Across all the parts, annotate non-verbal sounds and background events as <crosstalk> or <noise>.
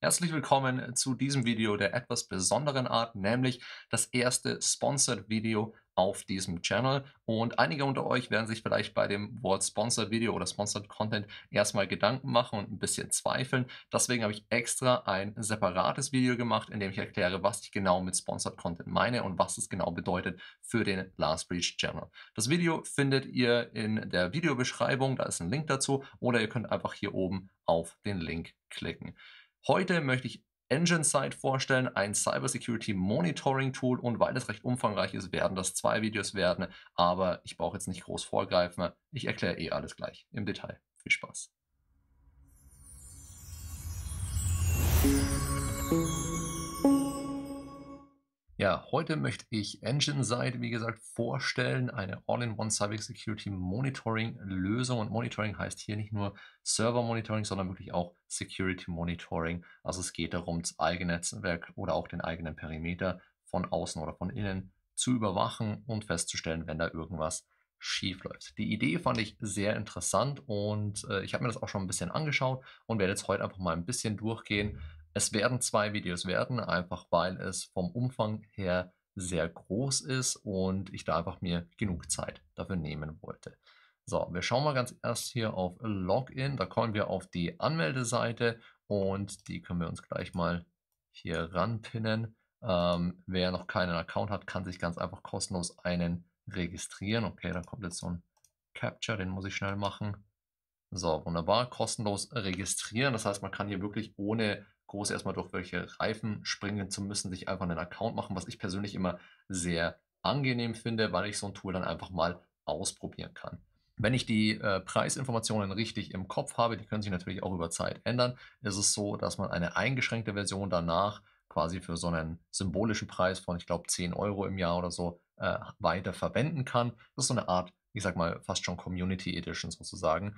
Herzlich willkommen äh, zu diesem Video der etwas besonderen Art, nämlich das erste Sponsored Video auf diesem Channel. Und einige unter euch werden sich vielleicht bei dem Wort Sponsored Video oder Sponsored Content erstmal Gedanken machen und ein bisschen zweifeln. Deswegen habe ich extra ein separates Video gemacht, in dem ich erkläre, was ich genau mit Sponsored Content meine und was es genau bedeutet für den Last Breach Channel. Das Video findet ihr in der Videobeschreibung, da ist ein Link dazu, oder ihr könnt einfach hier oben auf den Link klicken. Heute möchte ich EngineSight vorstellen, ein Cybersecurity Monitoring Tool und weil es recht umfangreich ist, werden das zwei Videos werden, aber ich brauche jetzt nicht groß vorgreifen. Ich erkläre eh alles gleich im Detail. Viel Spaß. Ja, heute möchte ich Engine Side, wie gesagt, vorstellen, eine All-in-One Cyber Security Monitoring Lösung. Und Monitoring heißt hier nicht nur Server Monitoring, sondern wirklich auch Security Monitoring. Also es geht darum, das eigene Netzwerk oder auch den eigenen Perimeter von außen oder von innen zu überwachen und festzustellen, wenn da irgendwas schief läuft. Die Idee fand ich sehr interessant und äh, ich habe mir das auch schon ein bisschen angeschaut und werde jetzt heute einfach mal ein bisschen durchgehen, es werden zwei Videos werden, einfach weil es vom Umfang her sehr groß ist und ich da einfach mir genug Zeit dafür nehmen wollte. So, wir schauen mal ganz erst hier auf Login. Da kommen wir auf die Anmeldeseite und die können wir uns gleich mal hier ranpinnen. Ähm, wer noch keinen Account hat, kann sich ganz einfach kostenlos einen registrieren. Okay, da kommt jetzt so ein Capture, den muss ich schnell machen. So, wunderbar, kostenlos registrieren. Das heißt, man kann hier wirklich ohne groß erstmal durch welche Reifen springen zu müssen, sich einfach einen Account machen, was ich persönlich immer sehr angenehm finde, weil ich so ein Tool dann einfach mal ausprobieren kann. Wenn ich die äh, Preisinformationen richtig im Kopf habe, die können sich natürlich auch über Zeit ändern, ist es so, dass man eine eingeschränkte Version danach quasi für so einen symbolischen Preis von, ich glaube, 10 Euro im Jahr oder so äh, weiter verwenden kann. Das ist so eine Art, ich sag mal, fast schon Community Edition sozusagen.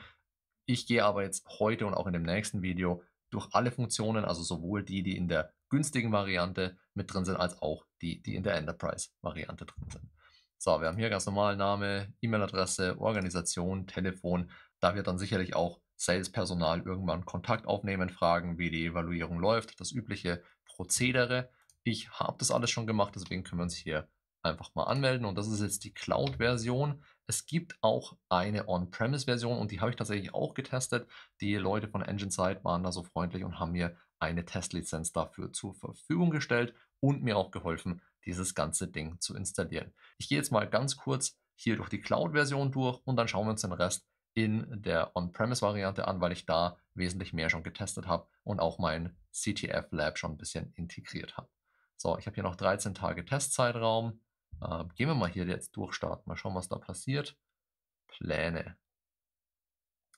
Ich gehe aber jetzt heute und auch in dem nächsten Video durch alle Funktionen, also sowohl die, die in der günstigen Variante mit drin sind, als auch die, die in der Enterprise-Variante drin sind. So, wir haben hier ganz normal Name, E-Mail-Adresse, Organisation, Telefon. Da wird dann sicherlich auch Sales-Personal irgendwann Kontakt aufnehmen, fragen, wie die Evaluierung läuft, das übliche Prozedere. Ich habe das alles schon gemacht, deswegen können wir uns hier einfach mal anmelden. Und das ist jetzt die Cloud-Version. Es gibt auch eine On-Premise-Version und die habe ich tatsächlich auch getestet. Die Leute von EngineSide waren da so freundlich und haben mir eine Testlizenz dafür zur Verfügung gestellt und mir auch geholfen, dieses ganze Ding zu installieren. Ich gehe jetzt mal ganz kurz hier durch die Cloud-Version durch und dann schauen wir uns den Rest in der On-Premise-Variante an, weil ich da wesentlich mehr schon getestet habe und auch mein CTF-Lab schon ein bisschen integriert habe. So, ich habe hier noch 13 Tage Testzeitraum. Äh, gehen wir mal hier jetzt durchstarten, mal schauen, was da passiert. Pläne.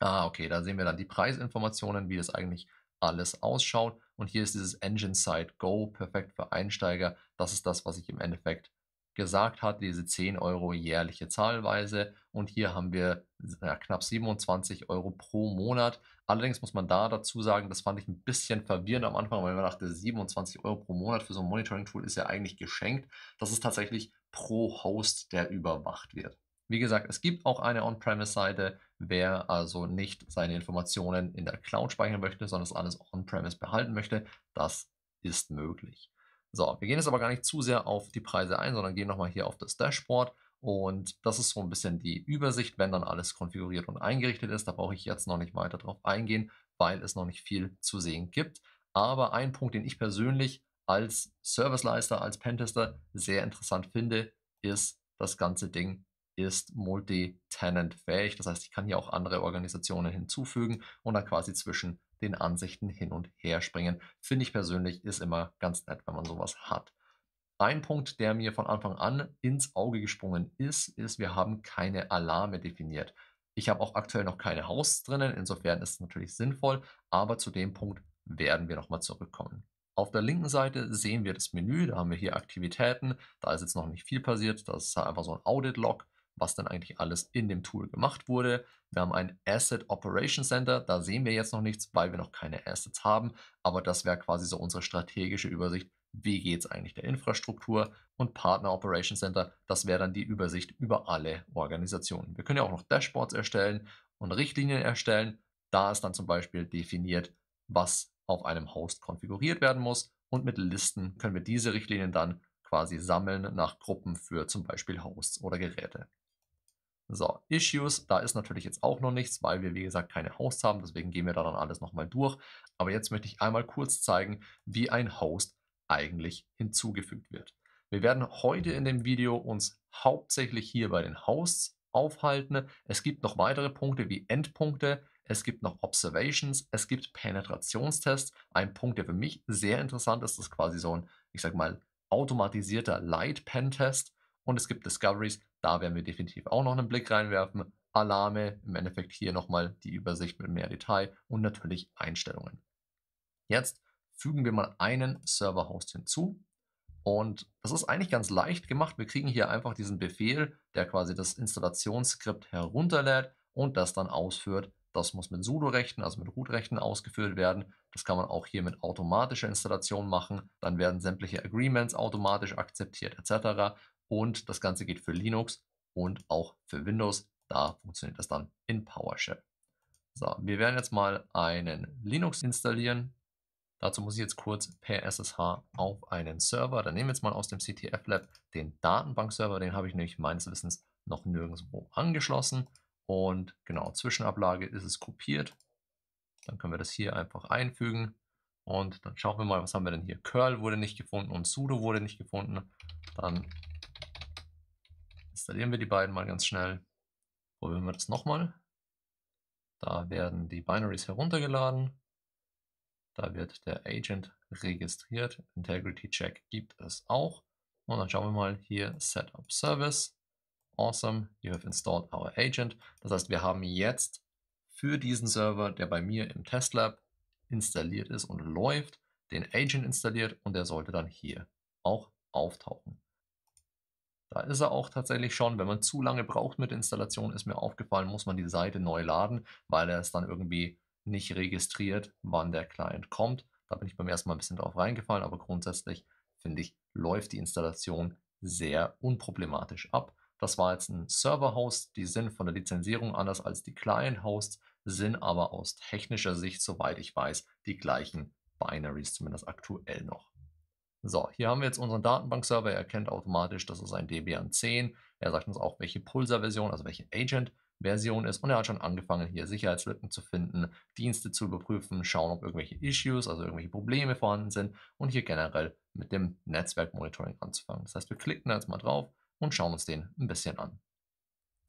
Ah, okay, da sehen wir dann die Preisinformationen, wie das eigentlich alles ausschaut. Und hier ist dieses Engine Side Go, perfekt für Einsteiger. Das ist das, was ich im Endeffekt gesagt hatte, diese 10 Euro jährliche Zahlweise. Und hier haben wir ja, knapp 27 Euro pro Monat. Allerdings muss man da dazu sagen, das fand ich ein bisschen verwirrend am Anfang, weil man dachte, 27 Euro pro Monat für so ein Monitoring-Tool ist ja eigentlich geschenkt. Das ist tatsächlich pro Host, der überwacht wird. Wie gesagt, es gibt auch eine On-Premise-Seite, wer also nicht seine Informationen in der Cloud speichern möchte, sondern es alles On-Premise behalten möchte, das ist möglich. So, wir gehen jetzt aber gar nicht zu sehr auf die Preise ein, sondern gehen nochmal hier auf das Dashboard und das ist so ein bisschen die Übersicht, wenn dann alles konfiguriert und eingerichtet ist. Da brauche ich jetzt noch nicht weiter drauf eingehen, weil es noch nicht viel zu sehen gibt. Aber ein Punkt, den ich persönlich als Serviceleister, als Pentester sehr interessant finde, ist, das ganze Ding ist multi-tenant-fähig. Das heißt, ich kann hier auch andere Organisationen hinzufügen und dann quasi zwischen den Ansichten hin und her springen. Finde ich persönlich ist immer ganz nett, wenn man sowas hat. Ein Punkt, der mir von Anfang an ins Auge gesprungen ist, ist, wir haben keine Alarme definiert. Ich habe auch aktuell noch keine Hosts drinnen, insofern ist es natürlich sinnvoll, aber zu dem Punkt werden wir nochmal zurückkommen. Auf der linken Seite sehen wir das Menü, da haben wir hier Aktivitäten, da ist jetzt noch nicht viel passiert, das ist einfach so ein Audit-Log, was dann eigentlich alles in dem Tool gemacht wurde. Wir haben ein Asset Operation Center, da sehen wir jetzt noch nichts, weil wir noch keine Assets haben, aber das wäre quasi so unsere strategische Übersicht, wie geht es eigentlich der Infrastruktur und Partner Operation Center, das wäre dann die Übersicht über alle Organisationen. Wir können ja auch noch Dashboards erstellen und Richtlinien erstellen, da ist dann zum Beispiel definiert, was auf einem Host konfiguriert werden muss. Und mit Listen können wir diese Richtlinien dann quasi sammeln nach Gruppen für zum Beispiel Hosts oder Geräte. So, Issues, da ist natürlich jetzt auch noch nichts, weil wir wie gesagt keine Hosts haben, deswegen gehen wir da dann alles nochmal durch. Aber jetzt möchte ich einmal kurz zeigen, wie ein Host eigentlich hinzugefügt wird. Wir werden heute in dem Video uns hauptsächlich hier bei den Hosts aufhalten. Es gibt noch weitere Punkte wie Endpunkte, es gibt noch Observations, es gibt Penetrationstests. Ein Punkt, der für mich sehr interessant ist, ist quasi so ein, ich sag mal, automatisierter Light Pen Test. Und es gibt Discoveries, da werden wir definitiv auch noch einen Blick reinwerfen. Alarme, im Endeffekt hier nochmal die Übersicht mit mehr Detail und natürlich Einstellungen. Jetzt fügen wir mal einen Server-Host hinzu. Und das ist eigentlich ganz leicht gemacht. Wir kriegen hier einfach diesen Befehl, der quasi das Installationsskript herunterlädt und das dann ausführt das muss mit sudo-Rechten, also mit root-Rechten ausgeführt werden. Das kann man auch hier mit automatischer Installation machen. Dann werden sämtliche Agreements automatisch akzeptiert etc. Und das Ganze geht für Linux und auch für Windows. Da funktioniert das dann in PowerShell. So, wir werden jetzt mal einen Linux installieren. Dazu muss ich jetzt kurz per SSH auf einen Server, dann nehmen wir jetzt mal aus dem CTF Lab den Datenbankserver, den habe ich nämlich meines Wissens noch nirgendwo angeschlossen. Und genau, Zwischenablage ist es kopiert. Dann können wir das hier einfach einfügen. Und dann schauen wir mal, was haben wir denn hier? Curl wurde nicht gefunden und sudo wurde nicht gefunden. Dann installieren wir die beiden mal ganz schnell. Probieren wir das nochmal. Da werden die Binaries heruntergeladen. Da wird der Agent registriert. Integrity Check gibt es auch. Und dann schauen wir mal hier Setup Service. Awesome, you have installed our agent. Das heißt, wir haben jetzt für diesen Server, der bei mir im Testlab installiert ist und läuft, den Agent installiert und der sollte dann hier auch auftauchen. Da ist er auch tatsächlich schon. Wenn man zu lange braucht mit der Installation, ist mir aufgefallen, muss man die Seite neu laden, weil er es dann irgendwie nicht registriert, wann der Client kommt. Da bin ich beim ersten Mal ein bisschen drauf reingefallen, aber grundsätzlich finde ich, läuft die Installation sehr unproblematisch ab. Das war jetzt ein Server-Host, die sind von der Lizenzierung anders als die Client-Hosts, sind aber aus technischer Sicht, soweit ich weiß, die gleichen Binaries, zumindest aktuell noch. So, hier haben wir jetzt unseren Datenbank-Server. Er erkennt automatisch, dass es ein Debian 10. Er sagt uns auch, welche Pulsar-Version, also welche Agent-Version ist. Und er hat schon angefangen, hier Sicherheitslücken zu finden, Dienste zu überprüfen, schauen, ob irgendwelche Issues, also irgendwelche Probleme vorhanden sind und hier generell mit dem Netzwerkmonitoring anzufangen. Das heißt, wir klicken da jetzt mal drauf und schauen uns den ein bisschen an.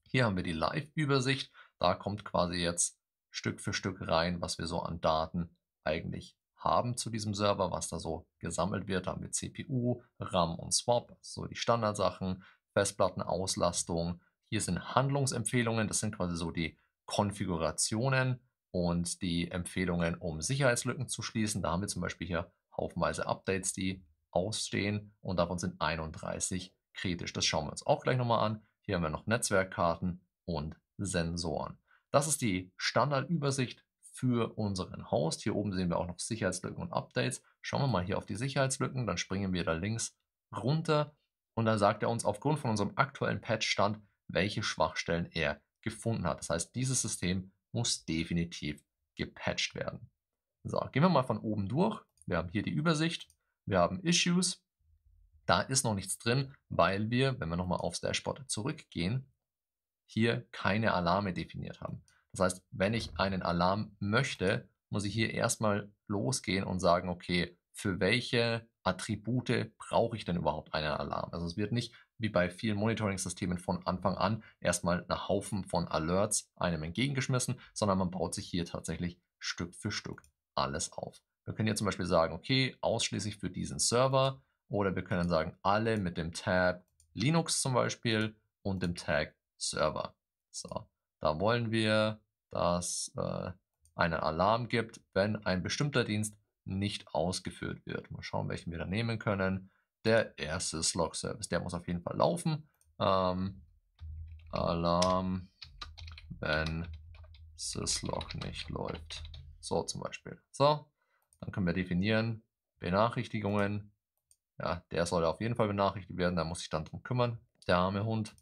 Hier haben wir die Live-Übersicht. Da kommt quasi jetzt Stück für Stück rein, was wir so an Daten eigentlich haben zu diesem Server, was da so gesammelt wird. Da haben wir CPU, RAM und Swap, so die Standardsachen, Festplattenauslastung. Hier sind Handlungsempfehlungen, das sind quasi so die Konfigurationen und die Empfehlungen, um Sicherheitslücken zu schließen. Da haben wir zum Beispiel hier haufenweise Updates, die ausstehen und davon sind 31 kritisch. Das schauen wir uns auch gleich nochmal an. Hier haben wir noch Netzwerkkarten und Sensoren. Das ist die Standardübersicht für unseren Host. Hier oben sehen wir auch noch Sicherheitslücken und Updates. Schauen wir mal hier auf die Sicherheitslücken, dann springen wir da links runter und dann sagt er uns aufgrund von unserem aktuellen Patchstand, welche Schwachstellen er gefunden hat. Das heißt, dieses System muss definitiv gepatcht werden. So, gehen wir mal von oben durch. Wir haben hier die Übersicht, wir haben Issues, da ist noch nichts drin, weil wir, wenn wir nochmal aufs Dashboard zurückgehen, hier keine Alarme definiert haben. Das heißt, wenn ich einen Alarm möchte, muss ich hier erstmal losgehen und sagen, okay, für welche Attribute brauche ich denn überhaupt einen Alarm? Also es wird nicht wie bei vielen Monitoring-Systemen von Anfang an erstmal einen Haufen von Alerts einem entgegengeschmissen, sondern man baut sich hier tatsächlich Stück für Stück alles auf. Wir können hier zum Beispiel sagen, okay, ausschließlich für diesen Server oder wir können sagen, alle mit dem Tab Linux zum Beispiel und dem Tag Server. So, da wollen wir, dass äh, einen Alarm gibt, wenn ein bestimmter Dienst nicht ausgeführt wird. Mal schauen, welchen wir da nehmen können. Der erste Slog Service, der muss auf jeden Fall laufen. Ähm, Alarm, wenn syslog nicht läuft. So zum Beispiel. So, dann können wir definieren Benachrichtigungen ja, der soll auf jeden Fall benachrichtigt werden, da muss ich dann drum kümmern, der arme Hund.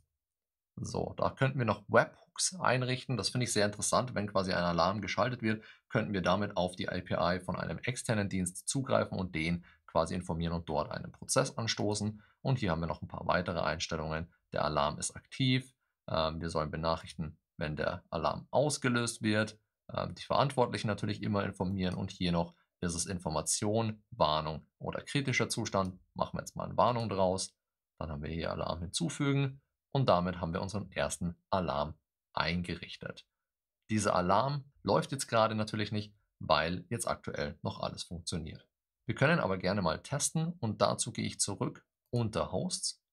So, da könnten wir noch Webhooks einrichten. Das finde ich sehr interessant. Wenn quasi ein Alarm geschaltet wird, könnten wir damit auf die API von einem externen Dienst zugreifen und den quasi informieren und dort einen Prozess anstoßen. Und hier haben wir noch ein paar weitere Einstellungen. Der Alarm ist aktiv. Ähm, wir sollen benachrichten, wenn der Alarm ausgelöst wird. Ähm, die Verantwortlichen natürlich immer informieren und hier noch ist es Information, Warnung oder kritischer Zustand. Machen wir jetzt mal eine Warnung draus. Dann haben wir hier Alarm hinzufügen und damit haben wir unseren ersten Alarm eingerichtet. Dieser Alarm läuft jetzt gerade natürlich nicht, weil jetzt aktuell noch alles funktioniert. Wir können aber gerne mal testen und dazu gehe ich zurück unter Hosts,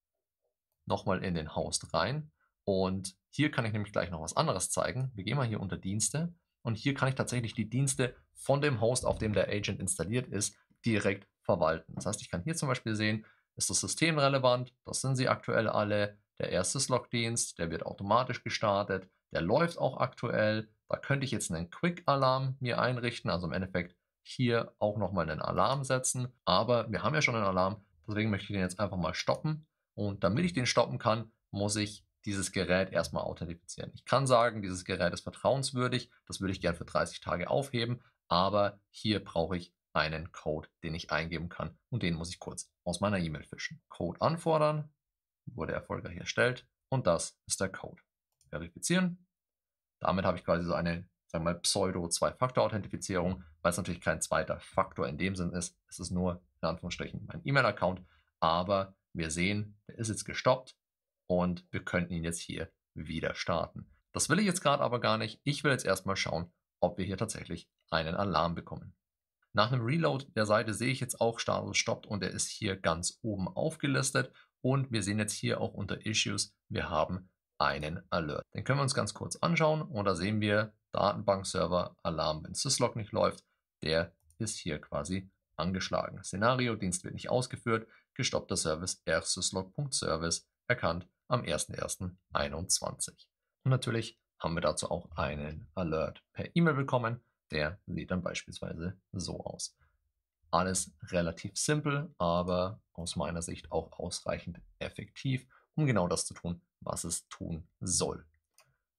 nochmal in den Host rein und hier kann ich nämlich gleich noch was anderes zeigen. Wir gehen mal hier unter Dienste und hier kann ich tatsächlich die Dienste von dem Host, auf dem der Agent installiert ist, direkt verwalten. Das heißt, ich kann hier zum Beispiel sehen, ist das System relevant? Das sind sie aktuell alle. Der erste Slog-Dienst, der wird automatisch gestartet. Der läuft auch aktuell. Da könnte ich jetzt einen Quick-Alarm mir einrichten, also im Endeffekt hier auch nochmal einen Alarm setzen. Aber wir haben ja schon einen Alarm, deswegen möchte ich den jetzt einfach mal stoppen. Und damit ich den stoppen kann, muss ich dieses Gerät erstmal authentifizieren. Ich kann sagen, dieses Gerät ist vertrauenswürdig, das würde ich gern für 30 Tage aufheben, aber hier brauche ich einen Code, den ich eingeben kann und den muss ich kurz aus meiner E-Mail fischen. Code anfordern, wurde erfolgreich erstellt und das ist der Code. Verifizieren. Damit habe ich quasi so eine sagen wir mal, Pseudo-Zwei-Faktor-Authentifizierung, weil es natürlich kein zweiter Faktor in dem Sinn ist. Es ist nur in Anführungsstrichen mein E-Mail-Account, aber wir sehen, der ist jetzt gestoppt und wir könnten ihn jetzt hier wieder starten. Das will ich jetzt gerade aber gar nicht. Ich will jetzt erstmal schauen, ob wir hier tatsächlich einen Alarm bekommen. Nach einem Reload der Seite sehe ich jetzt auch Status stoppt und er ist hier ganz oben aufgelistet und wir sehen jetzt hier auch unter Issues, wir haben einen Alert. Den können wir uns ganz kurz anschauen und da sehen wir Datenbankserver Alarm, wenn Syslog nicht läuft, der ist hier quasi angeschlagen. Szenario, Dienst wird nicht ausgeführt, gestoppter Service, rsyslog.service erkannt, am 01.01.2021. Und natürlich haben wir dazu auch einen Alert per E-Mail bekommen. Der sieht dann beispielsweise so aus. Alles relativ simpel, aber aus meiner Sicht auch ausreichend effektiv, um genau das zu tun, was es tun soll.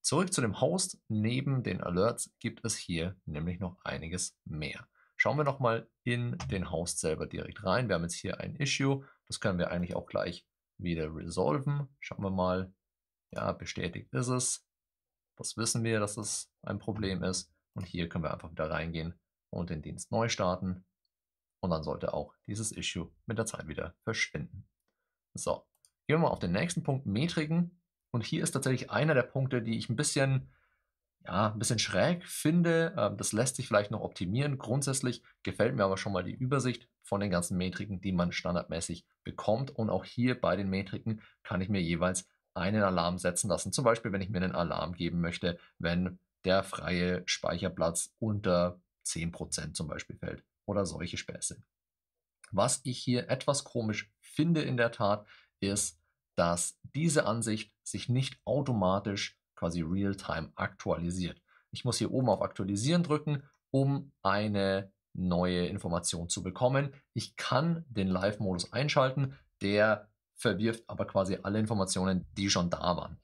Zurück zu dem Host. Neben den Alerts gibt es hier nämlich noch einiges mehr. Schauen wir nochmal in den Host selber direkt rein. Wir haben jetzt hier ein Issue. Das können wir eigentlich auch gleich wieder resolven. Schauen wir mal. Ja, bestätigt ist es. Das wissen wir, dass es ein Problem ist. Und hier können wir einfach wieder reingehen und den Dienst neu starten. Und dann sollte auch dieses Issue mit der Zeit wieder verschwinden. So, gehen wir mal auf den nächsten Punkt, Metriken. Und hier ist tatsächlich einer der Punkte, die ich ein bisschen ja, ein bisschen schräg finde. Ähm, das lässt sich vielleicht noch optimieren. Grundsätzlich gefällt mir aber schon mal die Übersicht von den ganzen Metriken, die man standardmäßig bekommt. Und auch hier bei den Metriken kann ich mir jeweils einen Alarm setzen lassen. Zum Beispiel, wenn ich mir einen Alarm geben möchte, wenn der freie Speicherplatz unter 10% zum Beispiel fällt oder solche Späße. Was ich hier etwas komisch finde in der Tat, ist, dass diese Ansicht sich nicht automatisch quasi real-time aktualisiert. Ich muss hier oben auf Aktualisieren drücken, um eine neue Information zu bekommen. Ich kann den Live-Modus einschalten, der verwirft aber quasi alle Informationen, die schon da waren.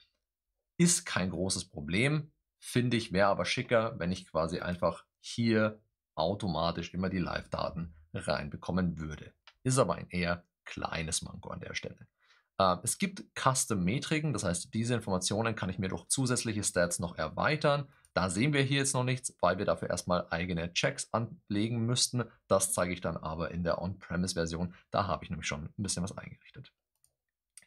Ist kein großes Problem, finde ich, wäre aber schicker, wenn ich quasi einfach hier automatisch immer die Live-Daten reinbekommen würde. Ist aber ein eher kleines Manko an der Stelle. Ähm, es gibt Custom-Metriken, das heißt, diese Informationen kann ich mir durch zusätzliche Stats noch erweitern. Da sehen wir hier jetzt noch nichts, weil wir dafür erstmal eigene Checks anlegen müssten. Das zeige ich dann aber in der On-Premise-Version. Da habe ich nämlich schon ein bisschen was eingerichtet.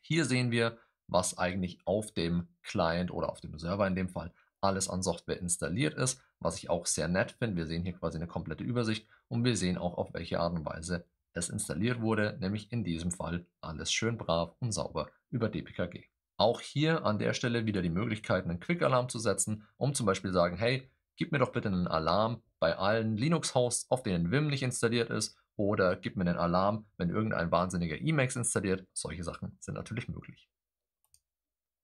Hier sehen wir, was eigentlich auf dem Client oder auf dem Server in dem Fall alles an Software installiert ist, was ich auch sehr nett finde. Wir sehen hier quasi eine komplette Übersicht und wir sehen auch, auf welche Art und Weise das installiert wurde, nämlich in diesem Fall alles schön brav und sauber über DPKG. Auch hier an der Stelle wieder die Möglichkeit, einen Quick-Alarm zu setzen, um zum Beispiel sagen, hey, gib mir doch bitte einen Alarm bei allen Linux-Hosts, auf denen Vim nicht installiert ist, oder gib mir einen Alarm, wenn irgendein wahnsinniger Emacs installiert. Solche Sachen sind natürlich möglich.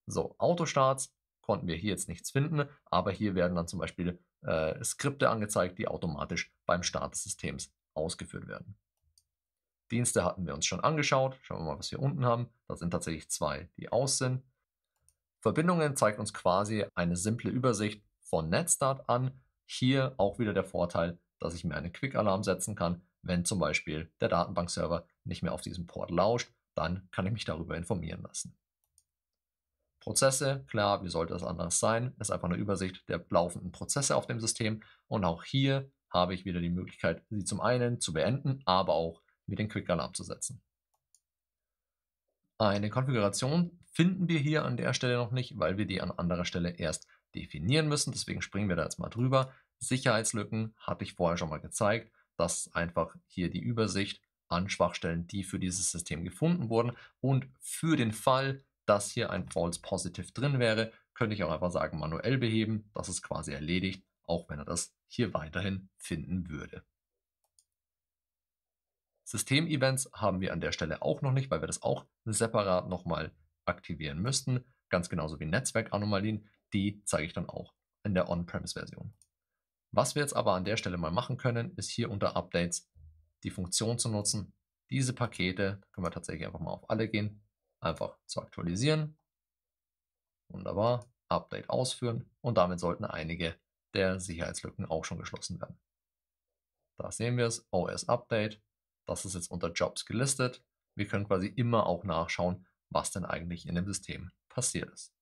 So, Autostarts konnten wir hier jetzt nichts finden, aber hier werden dann zum Beispiel äh, Skripte angezeigt, die automatisch beim Start des Systems ausgeführt werden. Dienste hatten wir uns schon angeschaut. Schauen wir mal, was wir unten haben. Das sind tatsächlich zwei, die aus sind. Verbindungen zeigt uns quasi eine simple Übersicht von NetStart an. Hier auch wieder der Vorteil, dass ich mir einen Quick-Alarm setzen kann, wenn zum Beispiel der Datenbankserver nicht mehr auf diesem Port lauscht, dann kann ich mich darüber informieren lassen. Prozesse, klar, wie sollte das anders sein, ist einfach eine Übersicht der laufenden Prozesse auf dem System und auch hier habe ich wieder die Möglichkeit, sie zum einen zu beenden, aber auch wie den Quick Alarm zu setzen. Eine Konfiguration finden wir hier an der Stelle noch nicht, weil wir die an anderer Stelle erst definieren müssen. Deswegen springen wir da jetzt mal drüber. Sicherheitslücken hatte ich vorher schon mal gezeigt. Das ist einfach hier die Übersicht an Schwachstellen, die für dieses System gefunden wurden. Und für den Fall, dass hier ein False Positive drin wäre, könnte ich auch einfach sagen, manuell beheben. Das ist quasi erledigt, auch wenn er das hier weiterhin finden würde. System-Events haben wir an der Stelle auch noch nicht, weil wir das auch separat nochmal aktivieren müssten. Ganz genauso wie Netzwerk-Anomalien. die zeige ich dann auch in der On-Premise-Version. Was wir jetzt aber an der Stelle mal machen können, ist hier unter Updates die Funktion zu nutzen, diese Pakete, können wir tatsächlich einfach mal auf alle gehen, einfach zu aktualisieren. Wunderbar, Update ausführen und damit sollten einige der Sicherheitslücken auch schon geschlossen werden. Da sehen wir es, OS Update, das ist jetzt unter Jobs gelistet. Wir können quasi immer auch nachschauen, was denn eigentlich in dem System passiert ist.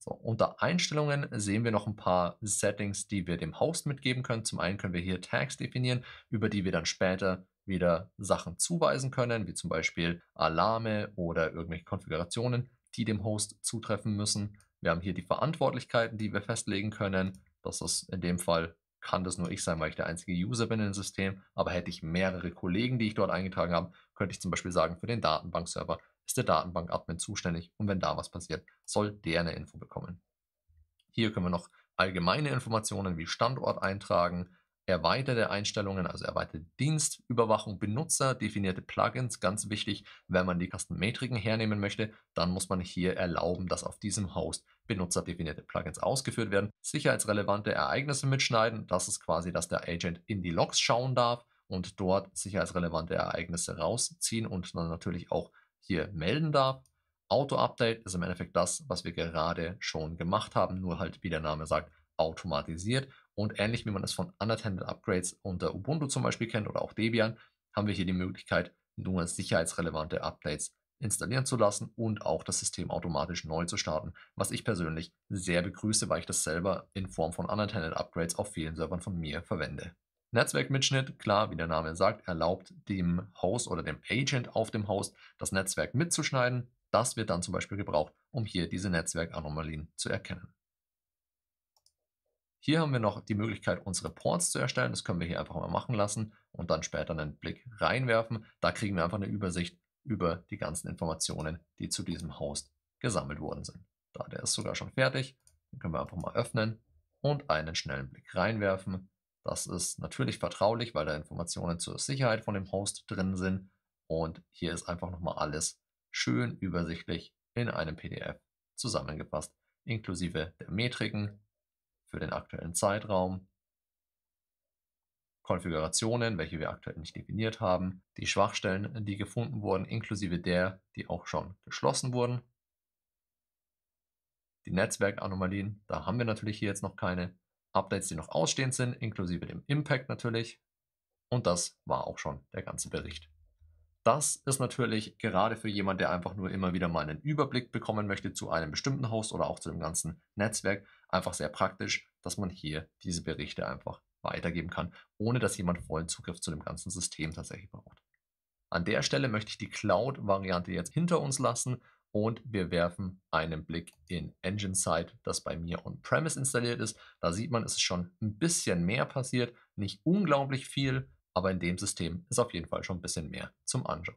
So, unter Einstellungen sehen wir noch ein paar Settings, die wir dem Host mitgeben können. Zum einen können wir hier Tags definieren, über die wir dann später wieder Sachen zuweisen können, wie zum Beispiel Alarme oder irgendwelche Konfigurationen, die dem Host zutreffen müssen. Wir haben hier die Verantwortlichkeiten, die wir festlegen können. Das ist in dem Fall kann das nur ich sein, weil ich der einzige User bin im System. Aber hätte ich mehrere Kollegen, die ich dort eingetragen habe, könnte ich zum Beispiel sagen, für den Datenbankserver ist der Datenbank-Admin zuständig und wenn da was passiert, soll der eine Info bekommen. Hier können wir noch allgemeine Informationen wie Standort eintragen, erweiterte Einstellungen, also erweiterte Dienstüberwachung, benutzerdefinierte Plugins. Ganz wichtig, wenn man die Kastenmetriken hernehmen möchte, dann muss man hier erlauben, dass auf diesem Host benutzerdefinierte Plugins ausgeführt werden. Sicherheitsrelevante Ereignisse mitschneiden, das ist quasi, dass der Agent in die Logs schauen darf und dort sicherheitsrelevante Ereignisse rausziehen und dann natürlich auch hier melden darf. Auto-Update ist im Endeffekt das, was wir gerade schon gemacht haben, nur halt, wie der Name sagt, automatisiert und ähnlich wie man es von unattended Upgrades unter Ubuntu zum Beispiel kennt oder auch Debian, haben wir hier die Möglichkeit, nur sicherheitsrelevante Updates installieren zu lassen und auch das System automatisch neu zu starten, was ich persönlich sehr begrüße, weil ich das selber in Form von unattended Upgrades auf vielen Servern von mir verwende. Netzwerkmitschnitt, klar, wie der Name sagt, erlaubt dem Host oder dem Agent auf dem Host das Netzwerk mitzuschneiden. Das wird dann zum Beispiel gebraucht, um hier diese Netzwerkanomalien zu erkennen. Hier haben wir noch die Möglichkeit, unsere Ports zu erstellen. Das können wir hier einfach mal machen lassen und dann später einen Blick reinwerfen. Da kriegen wir einfach eine Übersicht über die ganzen Informationen, die zu diesem Host gesammelt worden sind. Da der ist sogar schon fertig. Den können wir einfach mal öffnen und einen schnellen Blick reinwerfen. Das ist natürlich vertraulich, weil da Informationen zur Sicherheit von dem Host drin sind. Und hier ist einfach nochmal alles schön übersichtlich in einem PDF zusammengefasst, inklusive der Metriken, für den aktuellen Zeitraum, Konfigurationen, welche wir aktuell nicht definiert haben, die Schwachstellen, die gefunden wurden, inklusive der, die auch schon geschlossen wurden, die Netzwerkanomalien, da haben wir natürlich hier jetzt noch keine Updates, die noch ausstehend sind, inklusive dem Impact natürlich. Und das war auch schon der ganze Bericht. Das ist natürlich gerade für jemanden, der einfach nur immer wieder mal einen Überblick bekommen möchte zu einem bestimmten Host oder auch zu dem ganzen Netzwerk, Einfach sehr praktisch, dass man hier diese Berichte einfach weitergeben kann, ohne dass jemand vollen Zugriff zu dem ganzen System tatsächlich braucht. An der Stelle möchte ich die Cloud-Variante jetzt hinter uns lassen und wir werfen einen Blick in Engine Site, das bei mir on-premise installiert ist. Da sieht man, es ist schon ein bisschen mehr passiert, nicht unglaublich viel, aber in dem System ist auf jeden Fall schon ein bisschen mehr zum Anschauen.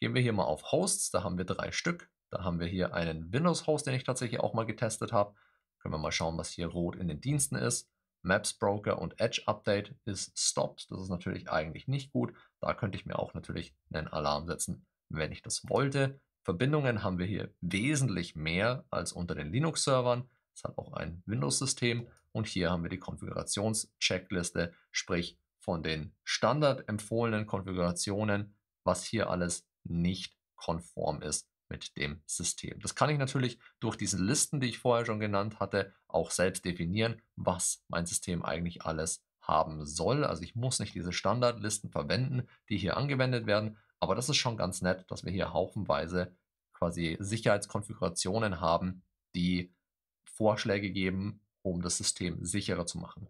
Gehen wir hier mal auf Hosts, da haben wir drei Stück. Da haben wir hier einen Windows-Host, den ich tatsächlich auch mal getestet habe. Können wir mal schauen, was hier rot in den Diensten ist. Maps Broker und Edge Update ist stopped. Das ist natürlich eigentlich nicht gut. Da könnte ich mir auch natürlich einen Alarm setzen, wenn ich das wollte. Verbindungen haben wir hier wesentlich mehr als unter den Linux-Servern. Es hat auch ein Windows-System und hier haben wir die Konfigurations-Checkliste, sprich von den standard empfohlenen Konfigurationen, was hier alles nicht konform ist mit dem System. Das kann ich natürlich durch diese Listen, die ich vorher schon genannt hatte, auch selbst definieren, was mein System eigentlich alles haben soll. Also ich muss nicht diese Standardlisten verwenden, die hier angewendet werden, aber das ist schon ganz nett, dass wir hier haufenweise quasi Sicherheitskonfigurationen haben, die Vorschläge geben, um das System sicherer zu machen.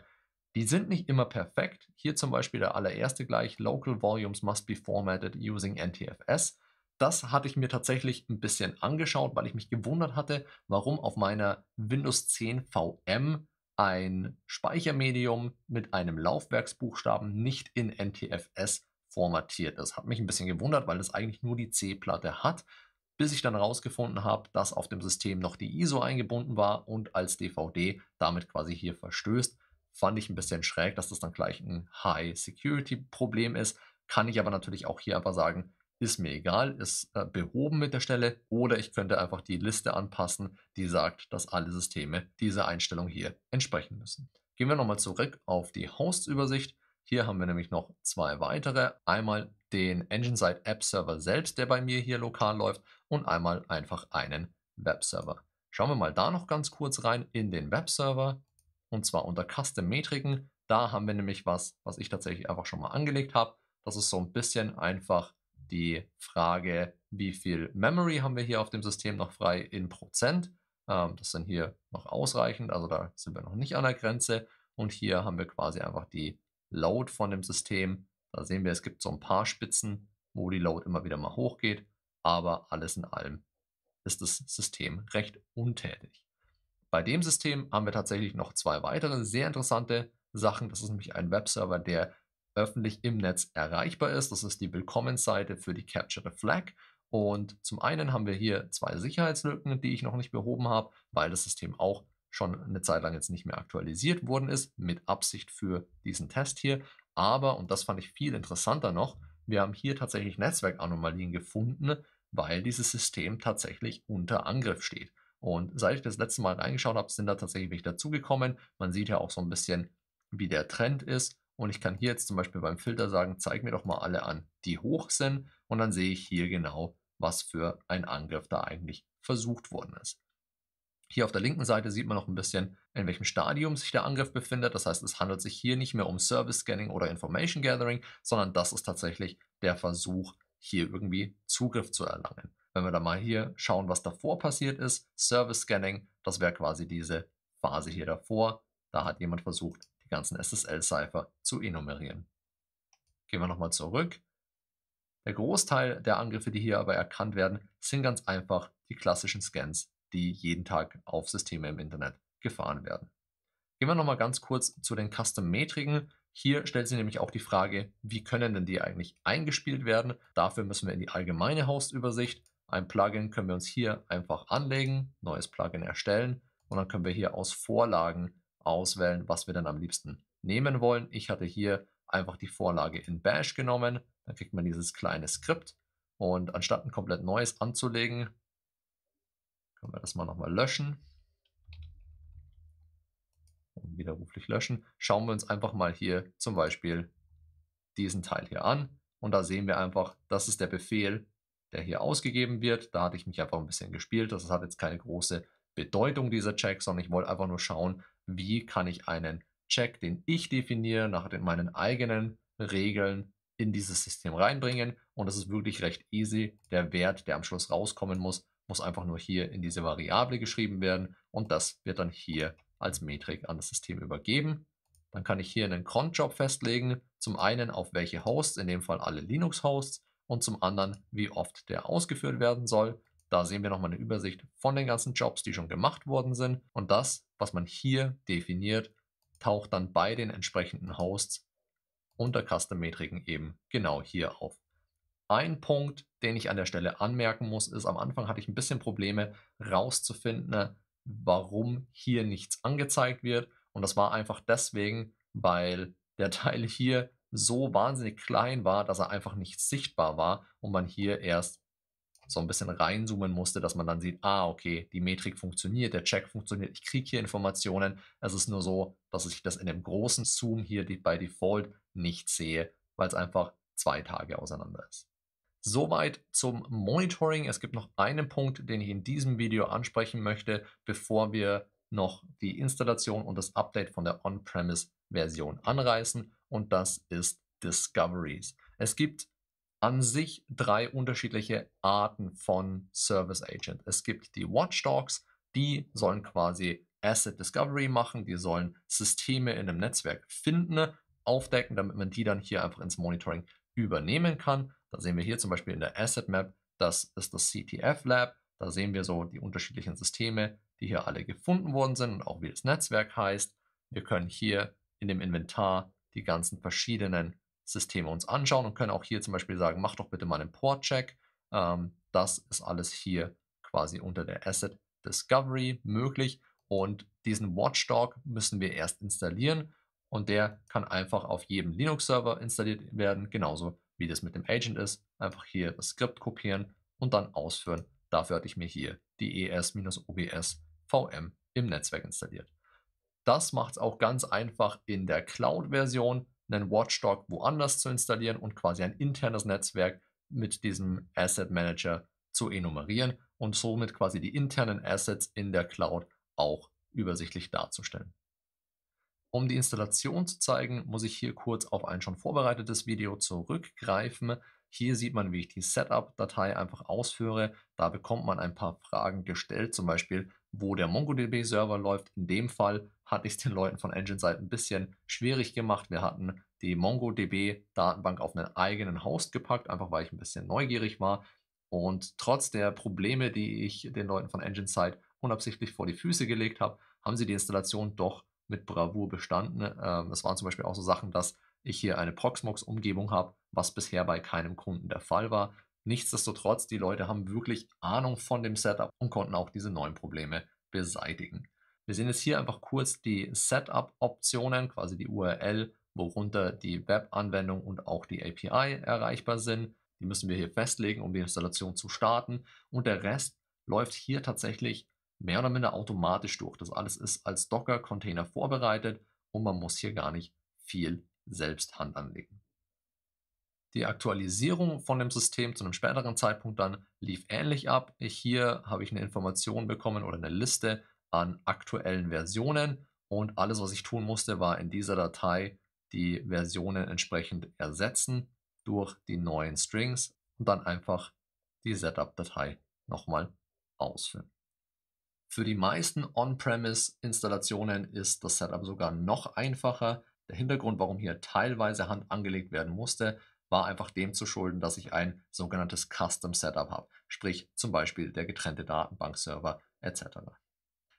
Die sind nicht immer perfekt. Hier zum Beispiel der allererste gleich, Local Volumes must be formatted using NTFS. Das hatte ich mir tatsächlich ein bisschen angeschaut, weil ich mich gewundert hatte, warum auf meiner Windows 10 VM ein Speichermedium mit einem Laufwerksbuchstaben nicht in NTFS formatiert ist. Hat mich ein bisschen gewundert, weil das eigentlich nur die C-Platte hat, bis ich dann herausgefunden habe, dass auf dem System noch die ISO eingebunden war und als DVD damit quasi hier verstößt. Fand ich ein bisschen schräg, dass das dann gleich ein High-Security-Problem ist. Kann ich aber natürlich auch hier einfach sagen, ist mir egal, ist äh, behoben mit der Stelle oder ich könnte einfach die Liste anpassen, die sagt, dass alle Systeme dieser Einstellung hier entsprechen müssen. Gehen wir nochmal zurück auf die Hosts-Übersicht. Hier haben wir nämlich noch zwei weitere. Einmal den Engine-Side App Server selbst, der bei mir hier lokal läuft und einmal einfach einen Webserver. Schauen wir mal da noch ganz kurz rein in den Webserver und zwar unter Custom Metriken. Da haben wir nämlich was, was ich tatsächlich einfach schon mal angelegt habe. Das ist so ein bisschen einfach die Frage, wie viel Memory haben wir hier auf dem System noch frei in Prozent. Ähm, das sind hier noch ausreichend, also da sind wir noch nicht an der Grenze. Und hier haben wir quasi einfach die Load von dem System. Da sehen wir, es gibt so ein paar Spitzen, wo die Load immer wieder mal hochgeht, aber alles in allem ist das System recht untätig. Bei dem System haben wir tatsächlich noch zwei weitere sehr interessante Sachen. Das ist nämlich ein Webserver, der öffentlich im Netz erreichbar ist. Das ist die Willkommensseite für die Capture the Flag. Und zum einen haben wir hier zwei Sicherheitslücken, die ich noch nicht behoben habe, weil das System auch schon eine Zeit lang jetzt nicht mehr aktualisiert worden ist, mit Absicht für diesen Test hier. Aber, und das fand ich viel interessanter noch, wir haben hier tatsächlich Netzwerkanomalien gefunden, weil dieses System tatsächlich unter Angriff steht. Und seit ich das letzte Mal reingeschaut habe, sind da tatsächlich welche dazugekommen. Man sieht ja auch so ein bisschen, wie der Trend ist. Und ich kann hier jetzt zum Beispiel beim Filter sagen, zeig mir doch mal alle an, die hoch sind. Und dann sehe ich hier genau, was für ein Angriff da eigentlich versucht worden ist. Hier auf der linken Seite sieht man noch ein bisschen, in welchem Stadium sich der Angriff befindet. Das heißt, es handelt sich hier nicht mehr um Service Scanning oder Information Gathering, sondern das ist tatsächlich der Versuch, hier irgendwie Zugriff zu erlangen. Wenn wir da mal hier schauen, was davor passiert ist, Service Scanning, das wäre quasi diese Phase hier davor. Da hat jemand versucht, die ganzen SSL-Cipher zu enumerieren. Gehen wir nochmal zurück. Der Großteil der Angriffe, die hier aber erkannt werden, sind ganz einfach die klassischen Scans, die jeden Tag auf Systeme im Internet gefahren werden. Gehen wir nochmal ganz kurz zu den Custom-Metriken. Hier stellt sich nämlich auch die Frage, wie können denn die eigentlich eingespielt werden? Dafür müssen wir in die allgemeine Host-Übersicht. Ein Plugin können wir uns hier einfach anlegen, neues Plugin erstellen und dann können wir hier aus Vorlagen auswählen, was wir dann am liebsten nehmen wollen. Ich hatte hier einfach die Vorlage in Bash genommen. Dann kriegt man dieses kleine Skript. Und anstatt ein komplett neues anzulegen, können wir das mal nochmal löschen. Und widerruflich löschen. Schauen wir uns einfach mal hier zum Beispiel diesen Teil hier an. Und da sehen wir einfach, das ist der Befehl, der hier ausgegeben wird. Da hatte ich mich einfach ein bisschen gespielt. Das hat jetzt keine große Bedeutung dieser Check, sondern ich wollte einfach nur schauen, wie kann ich einen Check, den ich definiere, nach den, meinen eigenen Regeln in dieses System reinbringen. Und das ist wirklich recht easy. Der Wert, der am Schluss rauskommen muss, muss einfach nur hier in diese Variable geschrieben werden. Und das wird dann hier als Metrik an das System übergeben. Dann kann ich hier einen Cron-Job festlegen. Zum einen auf welche Hosts, in dem Fall alle Linux-Hosts. Und zum anderen, wie oft der ausgeführt werden soll. Da sehen wir nochmal eine Übersicht von den ganzen Jobs, die schon gemacht worden sind. Und das, was man hier definiert, taucht dann bei den entsprechenden Hosts unter Custom-Metriken eben genau hier auf. Ein Punkt, den ich an der Stelle anmerken muss, ist, am Anfang hatte ich ein bisschen Probleme rauszufinden, warum hier nichts angezeigt wird. Und das war einfach deswegen, weil der <laughs> Teil hier so wahnsinnig klein war, dass er einfach nicht sichtbar war und man hier erst so ein bisschen reinzoomen musste, dass man dann sieht, ah, okay, die Metrik funktioniert, der Check funktioniert, ich kriege hier Informationen. Es ist nur so, dass ich das in dem großen Zoom hier bei Default nicht sehe, weil es einfach zwei Tage auseinander ist. Soweit zum Monitoring. Es gibt noch einen Punkt, den ich in diesem Video ansprechen möchte, bevor wir noch die Installation und das Update von der On-Premise-Version anreißen. Und das ist Discoveries. Es gibt an sich drei unterschiedliche Arten von Service Agent. Es gibt die Watchdogs, die sollen quasi Asset Discovery machen, die sollen Systeme in einem Netzwerk finden, aufdecken, damit man die dann hier einfach ins Monitoring übernehmen kann. Da sehen wir hier zum Beispiel in der Asset Map, das ist das CTF Lab. Da sehen wir so die unterschiedlichen Systeme, die hier alle gefunden worden sind und auch wie das Netzwerk heißt. Wir können hier in dem Inventar die ganzen verschiedenen Systeme uns anschauen und können auch hier zum Beispiel sagen, mach doch bitte mal einen Port-Check. Ähm, das ist alles hier quasi unter der Asset Discovery möglich. Und diesen Watchdog müssen wir erst installieren und der kann einfach auf jedem Linux-Server installiert werden, genauso wie das mit dem Agent ist. Einfach hier das Skript kopieren und dann ausführen. Dafür hatte ich mir hier die ES-OBS VM im Netzwerk installiert. Das macht es auch ganz einfach in der Cloud-Version einen Watchdog woanders zu installieren und quasi ein internes Netzwerk mit diesem Asset Manager zu enumerieren und somit quasi die internen Assets in der Cloud auch übersichtlich darzustellen. Um die Installation zu zeigen, muss ich hier kurz auf ein schon vorbereitetes Video zurückgreifen. Hier sieht man, wie ich die Setup-Datei einfach ausführe. Da bekommt man ein paar Fragen gestellt, zum Beispiel, wo der MongoDB-Server läuft. In dem Fall hatte ich es den Leuten von Engine-Seite ein bisschen schwierig gemacht. Wir hatten die MongoDB-Datenbank auf einen eigenen Host gepackt, einfach weil ich ein bisschen neugierig war. Und trotz der Probleme, die ich den Leuten von Engine Side unabsichtlich vor die Füße gelegt habe, haben sie die Installation doch mit Bravour bestanden. Ähm, es waren zum Beispiel auch so Sachen, dass ich hier eine Proxmox-Umgebung habe, was bisher bei keinem Kunden der Fall war. Nichtsdestotrotz, die Leute haben wirklich Ahnung von dem Setup und konnten auch diese neuen Probleme beseitigen. Wir sehen jetzt hier einfach kurz die Setup-Optionen, quasi die URL, worunter die Web-Anwendung und auch die API erreichbar sind. Die müssen wir hier festlegen, um die Installation zu starten. Und der Rest läuft hier tatsächlich mehr oder minder automatisch durch. Das alles ist als Docker-Container vorbereitet und man muss hier gar nicht viel selbst Hand anlegen. Die Aktualisierung von dem System zu einem späteren Zeitpunkt dann lief ähnlich ab. Hier habe ich eine Information bekommen oder eine Liste an aktuellen Versionen und alles, was ich tun musste, war in dieser Datei die Versionen entsprechend ersetzen durch die neuen Strings und dann einfach die Setup-Datei nochmal ausfüllen. Für die meisten On-Premise-Installationen ist das Setup sogar noch einfacher. Der Hintergrund, warum hier teilweise Hand angelegt werden musste, war einfach dem zu schulden, dass ich ein sogenanntes Custom Setup habe, sprich zum Beispiel der getrennte Datenbankserver etc.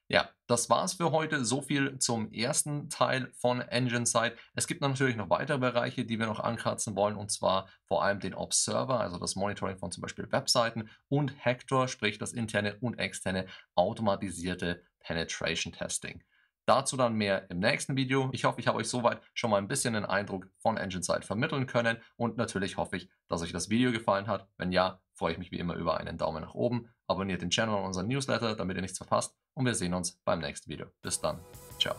Ja, das war's für heute. So viel zum ersten Teil von Engine Site. Es gibt natürlich noch weitere Bereiche, die wir noch ankratzen wollen, und zwar vor allem den Observer, also das Monitoring von zum Beispiel Webseiten und Hector, sprich das interne und externe automatisierte Penetration Testing. Dazu dann mehr im nächsten Video. Ich hoffe, ich habe euch soweit schon mal ein bisschen den Eindruck von EngineSight vermitteln können und natürlich hoffe ich, dass euch das Video gefallen hat. Wenn ja, freue ich mich wie immer über einen Daumen nach oben. Abonniert den Channel und unseren Newsletter, damit ihr nichts verpasst und wir sehen uns beim nächsten Video. Bis dann. Ciao.